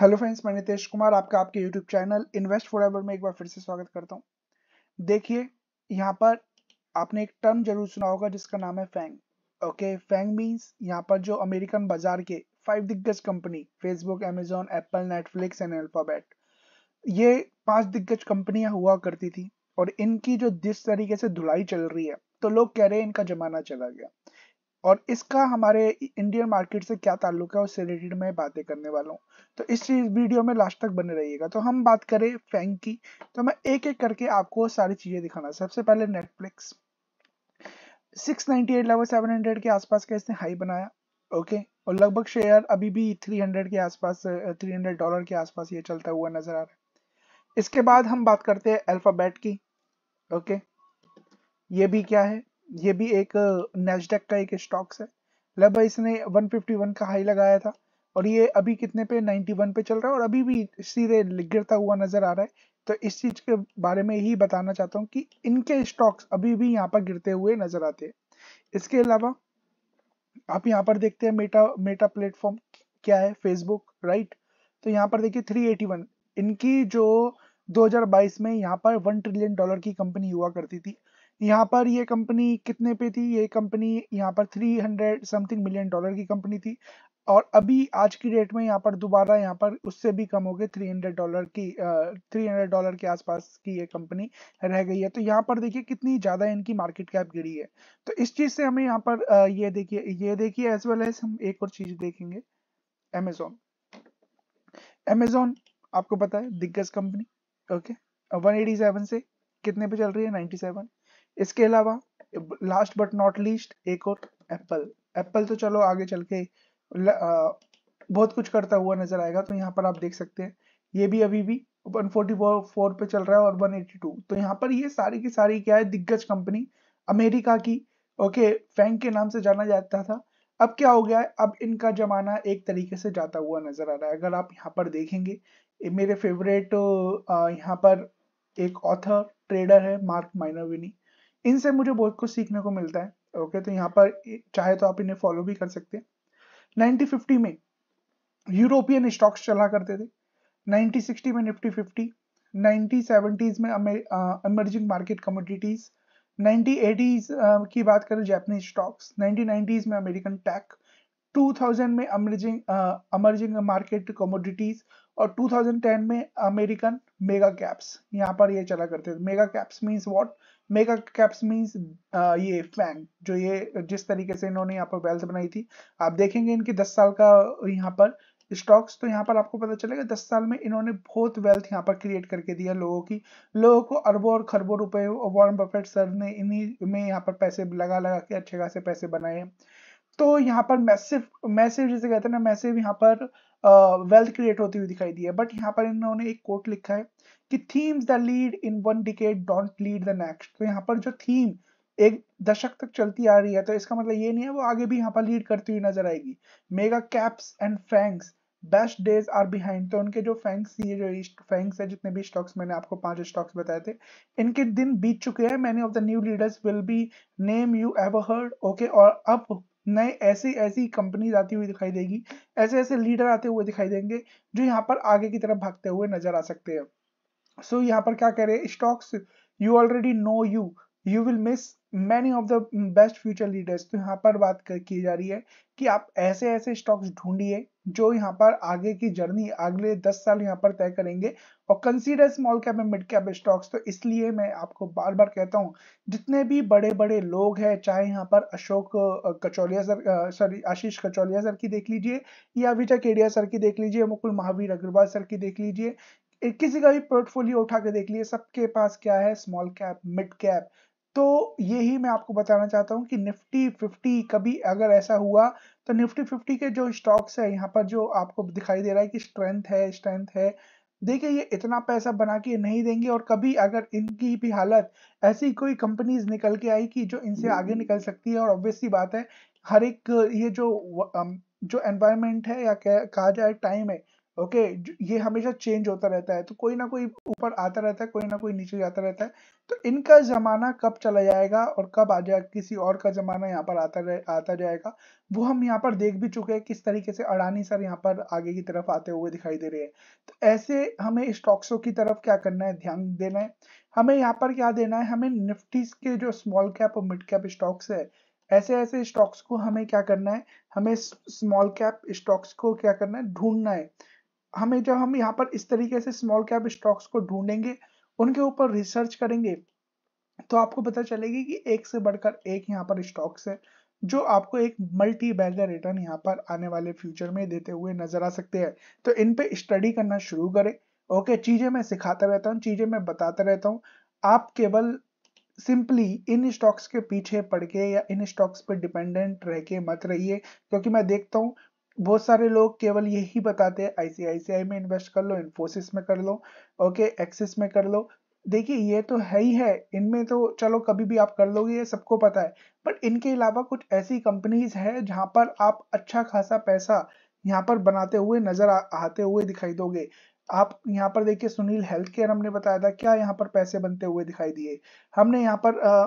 hello friends मैं नितेश कुमार आपका आपके यूट्यूब चैनल इन्वेस्ट फॉर में एक बार फिर से स्वागत करता हूँ देखिए यहाँ पर आपने एक टर्म जरूर सुना होगा जिसका नाम है फैंग ओके फैंग मींस यहाँ पर जो अमेरिकन बाजार के फाइव दिग्गज company Facebook Amazon Apple Netflix and Alphabet ये पांच दिग्गज कंपनियां हुआ करती थी और इनकी जो जिस तरीके से धुलाई चल रही है तो लोग कह रहे हैं इनका जमाना चला गया और इसका हमारे इंडियन मार्केट से क्या ताल्लुक है उससे रिलेटेड मैं बातें करने वाला हूँ तो इस चीज वीडियो में लास्ट तक बने रहिएगा तो हम बात करें फैंग की तो मैं एक एक करके आपको सारी चीजें दिखाना सबसे पहले नेटफ्लिक्स 698 लेवल 700 के आसपास का इसने हाई बनाया ओके और लगभग शेयर अभी भी 300 के आसपास 300 डॉलर के आसपास ये चलता हुआ नजर आ रहा है इसके बाद हम बात करते हैं अल्फाबेट की ओके ये भी क्या है ये भी एक नेस्डेक का एक स्टॉक्स है लगभग मतलब इसने 151 का हाई लगाया था और ये अभी कितने पे 91 पे चल रहा है और अभी भी सीधे गिरता हुआ नजर आ रहा है तो इस चीज के बारे में ही बताना चाहता हूँ कि इनके स्टॉक्स अभी भी यहाँ पर गिरते हुए नजर आते हैं इसके अलावा आप यहाँ पर देखते हैं मेटा मेटा प्लेटफॉर्म क्या है फेसबुक राइट तो यहाँ पर देखिए 381 इनकी जो 2022 में यहाँ पर वन ट्रिलियन डॉलर की कंपनी हुआ करती थी यहाँ पर ये कंपनी कितने पे थी ये कंपनी यहाँ पर 300 समथिंग मिलियन डॉलर की कंपनी थी और अभी आज की डेट में यहाँ पर दोबारा यहाँ पर उससे भी कम हो गए थ्री हंड्रेड डॉलर की थ्री हंड्रेड डॉलर के आसपास की ये कंपनी रह गई है तो यहाँ पर देखिए कितनी ज़्यादा इनकी मार्केट कैप गिरी है तो इस चीज़ से हमें यहाँ पर आ, ये देखिए ये देखिए एज वेल एज हम एक और चीज़ देखेंगे एमेजोन एमेजोन आपको पता है दिग्गज company okay one eighty seven से कितने पे चल रही है नाइनटी सेवन इसके अलावा लास्ट बट नॉट लीस्ट एक और एप्पल एप्पल तो चलो आगे चल के बहुत कुछ करता हुआ नजर आएगा तो यहाँ पर आप देख सकते हैं ये भी अभी भी 144 पे चल रहा है और 182 तो यहाँ पर ये सारी की सारी क्या है दिग्गज कंपनी अमेरिका की ओके फैंक के नाम से जाना जाता था अब क्या हो गया है अब इनका जमाना एक तरीके से जाता हुआ नजर आ रहा है अगर आप यहाँ पर देखेंगे मेरे फेवरेट यहाँ पर एक ऑथर ट्रेडर है मार्क माइनोविनी इनसे मुझे बहुत कुछ सीखने को मिलता है ओके तो यहाँ पर चाहे तो आप इन्हें फॉलो भी कर सकते हैं 1950 में यूरोपियन स्टॉक्स चला करते थे 1960 में निफ्टी 50 1970s में इमर्जिंग मार्केट कमोडिटीज 1980s की बात करें जापानीज स्टॉक्स 1990s में अमेरिकन टैक 2000 में अमर्जिंग अमर्जिंग मार्केट कमोडिटीज और 2010 में अमेरिकन मेगा कैप्स यहाँ पर ये चला करते थे mega caps means what mega caps means ये फैंग जो ये जिस तरीके से इन्होंने यहाँ पर वेल्थ बनाई थी आप देखेंगे इनके दस साल का यहाँ पर स्टॉक्स तो यहाँ पर आपको पता चलेगा दस साल में इन्होंने बहुत वेल्थ यहाँ पर क्रिएट करके दिया लोगों की लोगों को अरबों और खरबों रुपए वॉरेन बफेट सर ने इन्हीं में यहाँ पर पैसे लगा लगा के अच्छे खासे पैसे बनाए तो यहाँ पर मैसिव मैसिव जिसे कहते हैं ना मैसिव यहाँ पर वेल्थ uh, क्रिएट होती हुई दिखाई दी है बट यहाँ पर इन्होंने एक कोट लिखा है कि themes the lead in one decade don't lead the next तो यहाँ पर जो थीम एक दशक तक चलती आ रही है तो इसका मतलब ये नहीं है वो आगे भी यहाँ पर लीड करती हुई नजर आएगी mega caps and FAANGs best days are behind तो उनके जो फैंक्स ये जो फैंक्स है जितने भी स्टॉक्स मैंने आपको पांच स्टॉक्स बताए थे इनके दिन बीत चुके हैं many of the new leaders will be name you ever heard okay और अब नए ऐसी ऐसी कंपनीज आती हुई दिखाई देगी ऐसे ऐसे लीडर आते हुए दिखाई देंगे जो यहाँ पर आगे की तरफ भागते हुए नजर आ सकते हैं सो so, यहाँ पर क्या कह रहे हैं stocks you already know you you will miss many of the best future leaders तो यहाँ पर बात कर, की जा रही है कि आप ऐसे ऐसे स्टॉक्स ढूंढिए जो यहाँ पर आगे की जर्नी अगले दस साल यहाँ पर तय करेंगे और consider small cap and mid cap stocks तो इसलिए मैं आपको बार बार कहता हूँ जितने भी बड़े बड़े लोग हैं चाहे यहाँ पर Ashok Kacholia sir sorry Ashish Kacholia sir की देख लीजिए या विजय केडिया सर की देख लीजिए मुकुल महावीर अग्रवाल सर की देख लीजिए किसी का भी पोर्टफोलियो उठा के देख लीजिए सबके पास क्या है स्मॉल कैप मिड कैप तो ही मैं आपको बताना चाहता हूँ कि निफ्टी 50 कभी अगर ऐसा हुआ तो निफ्टी 50 के जो स्टॉक्स है यहाँ पर जो आपको दिखाई दे रहा है कि स्ट्रेंथ है स्ट्रेंथ है देखिए ये इतना पैसा बना के नहीं देंगे और कभी अगर इनकी भी हालत ऐसी कोई कंपनीज निकल के आई कि जो इनसे आगे निकल सकती है और ऑब्वियसली बात है हर एक ये जो जो एनवायरमेंट है या कहा जाए टाइम है ओके ये हमेशा चेंज होता रहता है तो कोई ना कोई ऊपर आता रहता है कोई ना कोई नीचे जाता रहता है तो इनका ज़माना कब चला जाएगा और कब आ जाएगा किसी और का ज़माना यहाँ पर आता रह आता जाएगा वो हम यहाँ पर देख भी चुके हैं किस तरीके से अडानी सर यहाँ पर आगे की तरफ आते हुए दिखाई दे रहे हैं तो ऐसे हमें स्टॉक्सों की तरफ क्या करना है ध्यान देना है हमें यहाँ पर क्या देना है हमें निफ्टी के जो स्मॉल कैप और मिड कैप स्टॉक्स है ऐसे ऐसे स्टॉक्स को हमें क्या करना है हमें स्मॉल कैप स्टॉक्स को क्या करना है ढूंढना है हमें जब हम यहाँ पर इस तरीके से स्मॉल कैप स्टॉक्स को ढूंढेंगे उनके ऊपर रिसर्च करेंगे तो आपको पता चलेगी कि एक से बढ़कर एक यहाँ पर स्टॉक्स है जो आपको एक मल्टी बैगर रिटर्न यहाँ पर आने वाले फ्यूचर में देते हुए नजर आ सकते हैं तो इन पे स्टडी करना शुरू करें ओके चीजें मैं सिखाता रहता हूँ चीजें मैं बताता रहता हूँ आप केवल सिंपली इन स्टॉक्स के पीछे पड़ के या इन स्टॉक्स पर डिपेंडेंट रह के मत रहिए क्योंकि मैं देखता हूँ बहुत सारे लोग केवल यही बताते हैं आईसीआईसीआई में इन्वेस्ट कर लो इन्फोसिस में कर लो ओके एक्सिस में कर लो देखिए ये तो है ही है इनमें तो चलो कभी भी आप कर लोगे ये सबको पता है बट इनके अलावा कुछ ऐसी कंपनीज है जहाँ पर आप अच्छा खासा पैसा यहाँ पर बनाते हुए नजर आते हुए दिखाई दोगे आप यहाँ पर देखिए सुनील हेल्थ केयर हमने बताया था क्या यहाँ पर पैसे बनते हुए दिखाई दिए हमने यहाँ पर आ,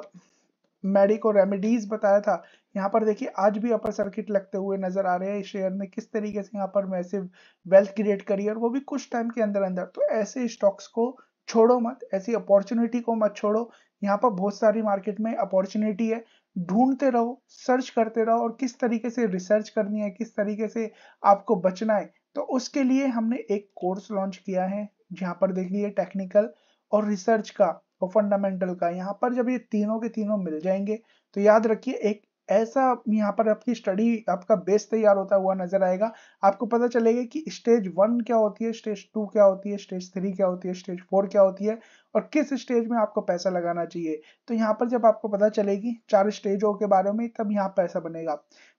मेडिको रेमेडीज बताया था यहाँ पर देखिए आज भी अपर सर्किट लगते हुए नजर आ रहे हैं शेयर ने किस तरीके से यहाँ पर मैसिव वेल्थ क्रिएट करी और वो भी कुछ टाइम के अंदर अंदर तो ऐसे स्टॉक्स को छोड़ो मत ऐसी अपॉर्चुनिटी को मत छोड़ो यहाँ पर बहुत सारी मार्केट में अपॉर्चुनिटी है ढूंढते रहो सर्च करते रहो और किस तरीके से रिसर्च करनी है किस तरीके से आपको बचना है तो उसके लिए हमने एक कोर्स लॉन्च किया है जहाँ पर देखिए टेक्निकल और रिसर्च का और फंडामेंटल का यहाँ पर जब ये तीनों के तीनों मिल जाएंगे तो याद रखिए एक ऐसा यहाँ पर आपकी स्टडी आपका बेस तैयार होता हुआ नजर आएगा आपको पता चलेगा कि स्टेज वन क्या होती है स्टेज टू क्या होती है स्टेज थ्री क्या होती है स्टेज फोर क्या होती है और किस स्टेज में आपको पैसा लगाना चाहिए तो यहाँ पर जब आपको पता चलेगी चार स्टेजों के बारे में तब यहाँ पैसा बनेगा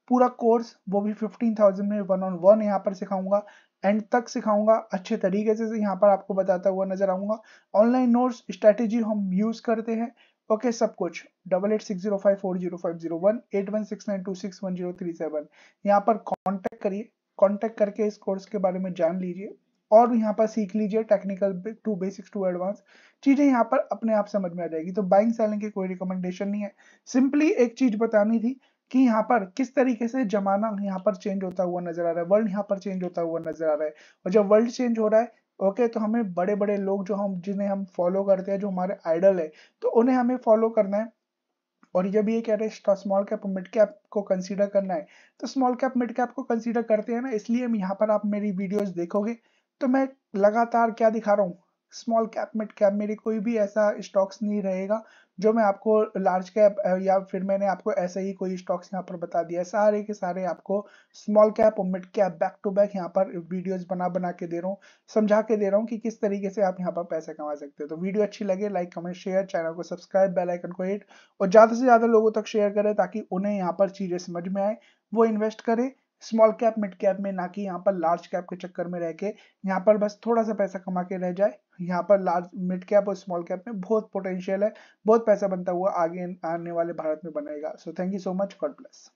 पूरा कोर्स वो भी फिफ्टीन में वन ऑन वन यहाँ पर सिखाऊंगा एंड तक सिखाऊंगा अच्छे तरीके से यहाँ पर आपको बताता हुआ नजर आऊंगा ऑनलाइन नोट्स स्ट्रेटेजी हम यूज करते हैं ओके सब कुछ double eight six zero five four zero five zero one eight one six nine two six one zero three seven यहाँ पर कॉन्टेक्ट करिए कॉन्टेक्ट करके इस कोर्स के बारे में जान लीजिए और यहाँ पर सीख लीजिए technical to basics to advance चीजें यहाँ पर अपने आप समझ में आ जाएगी तो बाइंग सेलिंग की कोई रिकमेंडेशन नहीं है सिंपली एक चीज बतानी थी कि यहाँ पर किस तरीके से जमाना यहाँ पर चेंज होता हुआ नजर आ रहा है वर्ल्ड यहाँ पर चेंज होता हुआ नजर आ रहा है और जब वर्ल्ड चेंज हो रहा है ओके okay, तो हमें बड़े बड़े लोग जो हम जिन्हें हम फॉलो करते हैं जो हमारे आइडल है तो उन्हें हमें फॉलो करना है और जब ये कह रहे हैं स्मॉल कैप मिड कैप को कंसीडर करना है तो स्मॉल कैप मिड कैप को कंसीडर करते हैं ना इसलिए हम यहाँ पर आप मेरी वीडियोस देखोगे तो मैं लगातार क्या दिखा रहा हूँ स्मॉल कैप मिड कैप मेरे कोई भी ऐसा स्टॉक्स नहीं रहेगा जो मैं आपको लार्ज कैप या फिर मैंने आपको ऐसे ही कोई स्टॉक्स यहाँ पर बता दिया सारे के सारे आपको स्मॉल कैप और mid cap back to back यहाँ पर वीडियोस बना बना के दे रहा हूँ समझा के दे रहा हूँ कि किस तरीके से आप यहाँ पर पैसे कमा सकते हो तो वीडियो अच्छी लगे लाइक कमेंट शेयर चैनल को सब्सक्राइब बेलाइकन को हिट और ज़्यादा से ज़्यादा लोगों तक शेयर करें ताकि उन्हें यहाँ पर चीज़ें समझ में आए वो इन्वेस्ट करें स्मॉल कैप मिड कैप में ना कि यहाँ पर लार्ज कैप के चक्कर में रह के यहाँ पर बस थोड़ा सा पैसा कमा के रह जाए यहाँ पर लार्ज मिड कैप और स्मॉल कैप में बहुत पोटेंशियल है बहुत पैसा बनता हुआ आगे आने वाले भारत में बनेगा so thank you so much God bless